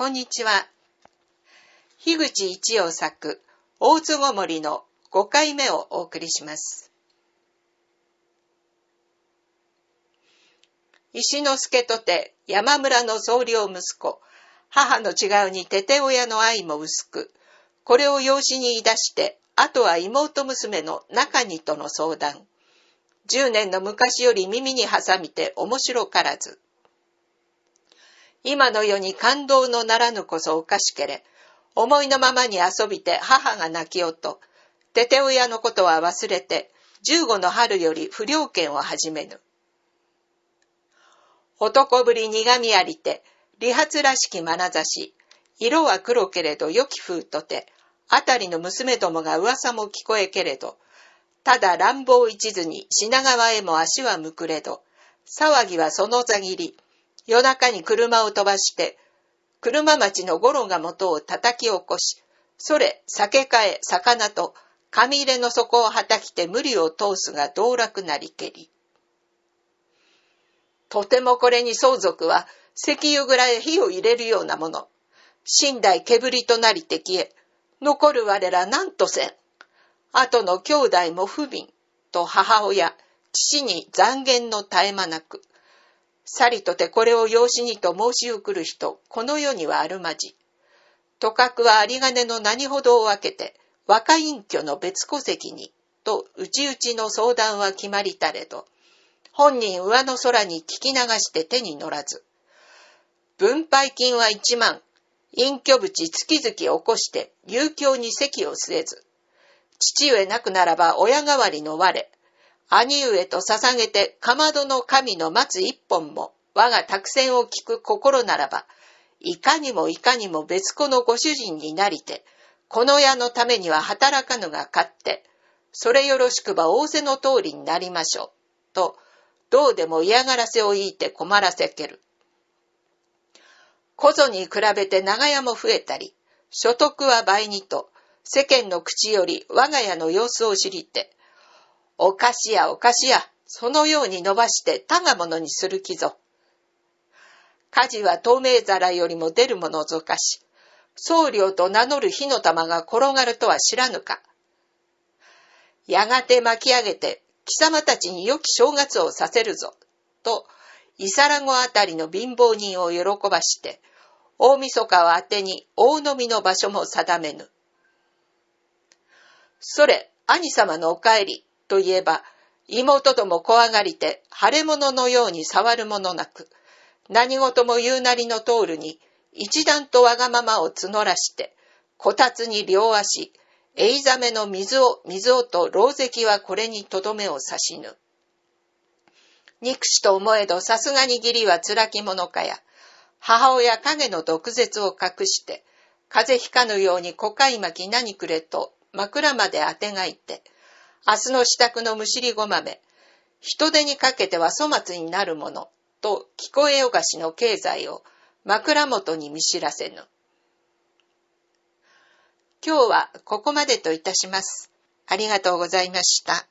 こんにちは。樋口一葉作、大津ごもりの5回目をお送りします。石之助とて山村の僧侶息子、母の違うにてて親の愛も薄く、これを養子に言い出して、あとは妹娘の中にとの相談。10年の昔より耳に挟みて面白からず。今の世に感動のならぬこそおかしけれ、思いのままに遊びて母が泣きおと、てて親のことは忘れて、十五の春より不良剣を始めぬ。男ぶり苦みありて、理髪らしき眼差し、色は黒けれど良き風とて、あたりの娘どもが噂も聞こえけれど、ただ乱暴一途に品川へも足はむくれど、騒ぎはその座切り、夜中に車を飛ばして、車町のゴロが元を叩き起こし、それ、酒かえ、魚と、紙入れの底をはたきて無理を通すが道楽なりけり。とてもこれに相続は、石油蔵へ火を入れるようなもの。寝台煙となりて消え、残る我ら何とせん。後の兄弟も不憫、と母親、父に残言の絶え間なく。さりとてこれを養子にと申し送る人、この世にはあるまじ。とかくは有金の何ほどを分けて、若隠居の別戸籍に、とうちうちの相談は決まりたれど、本人上の空に聞き流して手に乗らず。分配金は一万、隠居淵月々起こして、遊興に席を据えず。父上なくならば親代わりの我、兄上と捧げてかまどの神の待つ一本も我が託戦を聞く心ならば、いかにもいかにも別子のご主人になりて、この矢のためには働かぬが勝って、それよろしくば仰せの通りになりましょう。と、どうでも嫌がらせを言いて困らせける。こぞに比べて長屋も増えたり、所得は倍にと、世間の口より我が家の様子を知りて、お菓子やお菓子や、そのように伸ばして他が物にする気ぞ。火事は透明皿よりも出るものをぞかし、僧侶と名乗る火の玉が転がるとは知らぬか。やがて巻き上げて、貴様たちに良き正月をさせるぞ、と、イサラゴあたりの貧乏人を喜ばして、大晦日をあてに大飲みの場所も定めぬ。それ、兄様のお帰り、といえば、妹とも怖がりて、腫れ物のように触るものなく、何事も言うなりの通るに、一段とわがままを募らして、こたつに両足、エイザメの水を、水をと牢石はこれにとどめを刺しぬ。憎しと思えどさすがに義理は辛き者かや、母親影の毒舌を隠して、風邪ひかぬように小貝巻き何くれと枕まであてがいて、明日の支度のむしりごまめ、人手にかけては粗末になるもの、と聞こえよがしの経済を枕元に見知らせぬ。今日はここまでといたします。ありがとうございました。